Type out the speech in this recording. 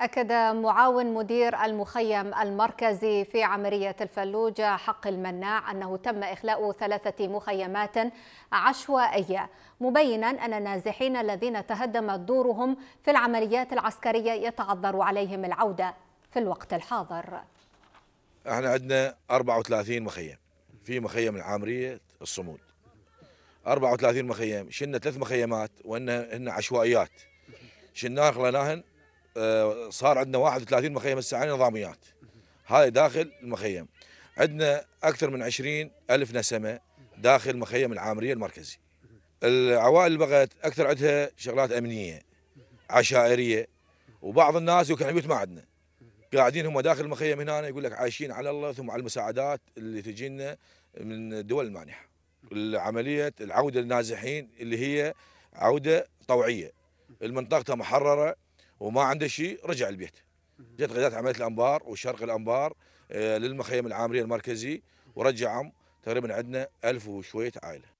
أكد معاون مدير المخيم المركزي في عملية الفلوجة حق المناع أنه تم إخلاء ثلاثة مخيمات عشوائية مبينا أن النازحين الذين تهدمت دورهم في العمليات العسكرية يتعذر عليهم العودة في الوقت الحاضر احنا عندنا 34 مخيم في مخيم العامرية الصمود 34 مخيم شلنا ثلاث مخيمات وانهن عشوائيات شلناها خليناهن آه، صار عندنا 31 مخيم هسه نظاميات هاي داخل المخيم عندنا اكثر من 20 الف نسمه داخل مخيم العامريه المركزي العوائل اللي بغت اكثر عندها شغلات امنيه عشائريه وبعض الناس يمكن ما عندنا قاعدين هم داخل المخيم هنا يقول لك عايشين على الله ثم على المساعدات اللي تجينا من الدول المانحه عمليه العوده للنازحين اللي هي عوده طوعيه المنطقه محرره وما عنده شيء رجع البيت جت قيادات عمليه الانبار وشرق الانبار آه، للمخيم العامري المركزي ورجعهم تقريبا عندنا ألف وشويه عائله